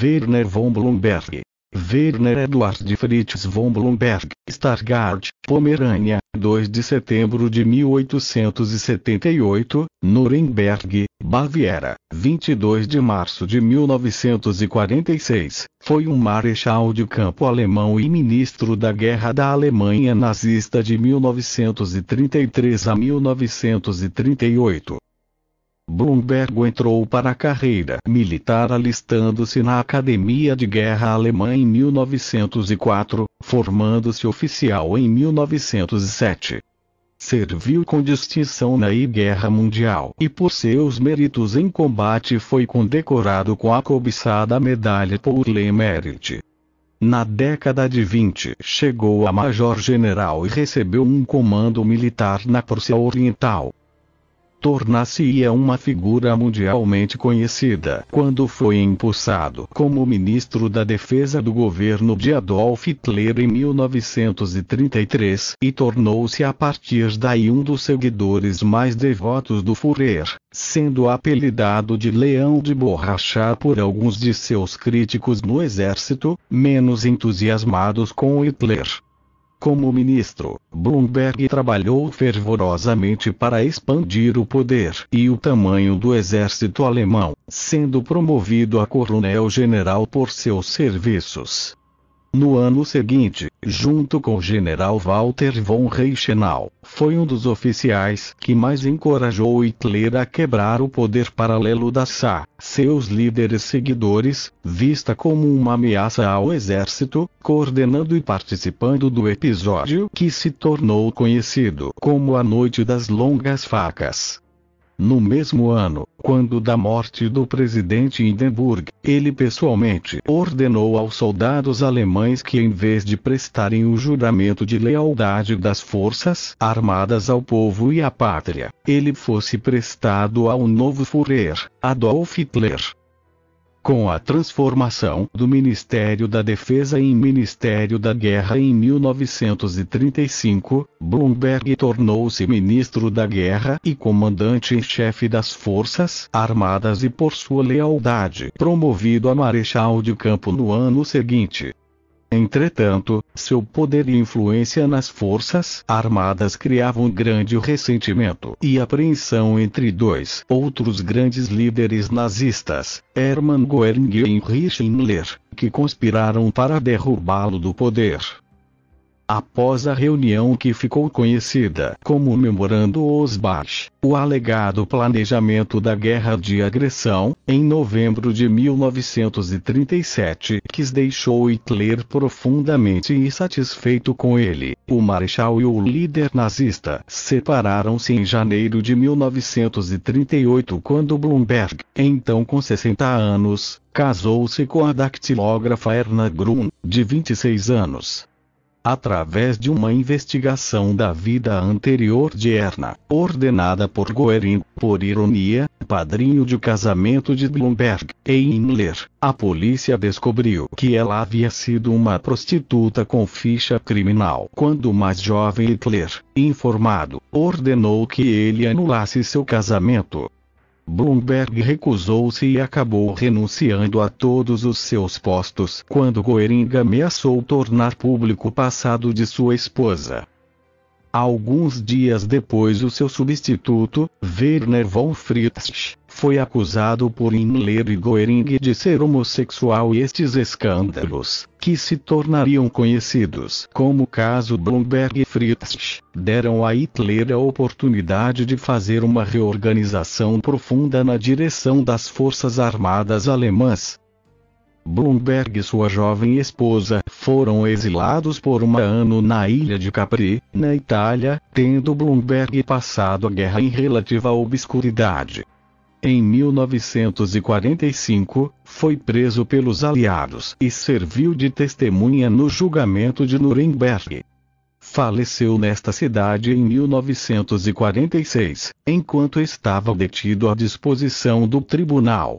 Werner von Blomberg. Werner Eduard Fritz von Blomberg, Stargard, Pomerânia, 2 de setembro de 1878, Nuremberg, Baviera, 22 de março de 1946, foi um marechal de campo alemão e ministro da Guerra da Alemanha nazista de 1933 a 1938. Blumberg entrou para a carreira militar alistando-se na Academia de Guerra Alemã em 1904, formando-se oficial em 1907. Serviu com distinção na I Guerra Mundial e por seus méritos em combate foi condecorado com a cobiçada medalha Pour le Mérite. Na década de 20, chegou a major-general e recebeu um comando militar na Prússia Oriental, tornar-se-ia é uma figura mundialmente conhecida quando foi impulsado como ministro da Defesa do governo de Adolf Hitler em 1933 e tornou-se a partir daí um dos seguidores mais devotos do Führer, sendo apelidado de Leão de Borracha por alguns de seus críticos no exército, menos entusiasmados com Hitler. Como ministro, Bloomberg trabalhou fervorosamente para expandir o poder e o tamanho do exército alemão, sendo promovido a coronel-general por seus serviços. No ano seguinte, junto com o general Walter von Reichenau, foi um dos oficiais que mais encorajou Hitler a quebrar o poder paralelo da SA. Seus líderes seguidores, vista como uma ameaça ao exército, coordenando e participando do episódio que se tornou conhecido como a Noite das Longas Facas. No mesmo ano, quando da morte do presidente Hindenburg, ele pessoalmente ordenou aos soldados alemães que em vez de prestarem o juramento de lealdade das forças armadas ao povo e à pátria, ele fosse prestado ao novo Führer, Adolf Hitler com a transformação do Ministério da Defesa em Ministério da Guerra em 1935, Bloomberg tornou-se ministro da Guerra e comandante em chefe das Forças Armadas e por sua lealdade promovido a marechal de campo no ano seguinte. Entretanto, seu poder e influência nas forças armadas criavam grande ressentimento e apreensão entre dois outros grandes líderes nazistas, Hermann Göring e Heinrich Himmler, que conspiraram para derrubá-lo do poder. Após a reunião que ficou conhecida como Memorando Osbach, o alegado planejamento da guerra de agressão, em novembro de 1937, que deixou Hitler profundamente insatisfeito com ele. O marechal e o líder nazista separaram-se em janeiro de 1938 quando Bloomberg, então com 60 anos, casou-se com a dactilógrafa Erna Grun, de 26 anos através de uma investigação da vida anterior de Erna, ordenada por Goering, por ironia, padrinho de casamento de Blomberg e Himmler. A polícia descobriu que ela havia sido uma prostituta com ficha criminal. Quando o mais jovem Hitler, informado, ordenou que ele anulasse seu casamento. Bloomberg recusou-se e acabou renunciando a todos os seus postos quando Goeringa ameaçou tornar público o passado de sua esposa. Alguns dias depois, o seu substituto, Werner von Fritsch, foi acusado por Himmler e Goering de ser homossexual e estes escândalos, que se tornariam conhecidos como o caso Blomberg e Fritsch, deram a Hitler a oportunidade de fazer uma reorganização profunda na direção das forças armadas alemãs, Bloomberg e sua jovem esposa foram exilados por um ano na ilha de Capri, na Itália, tendo Bloomberg passado a guerra em relativa obscuridade. Em 1945, foi preso pelos aliados e serviu de testemunha no julgamento de Nuremberg. Faleceu nesta cidade em 1946, enquanto estava detido à disposição do tribunal.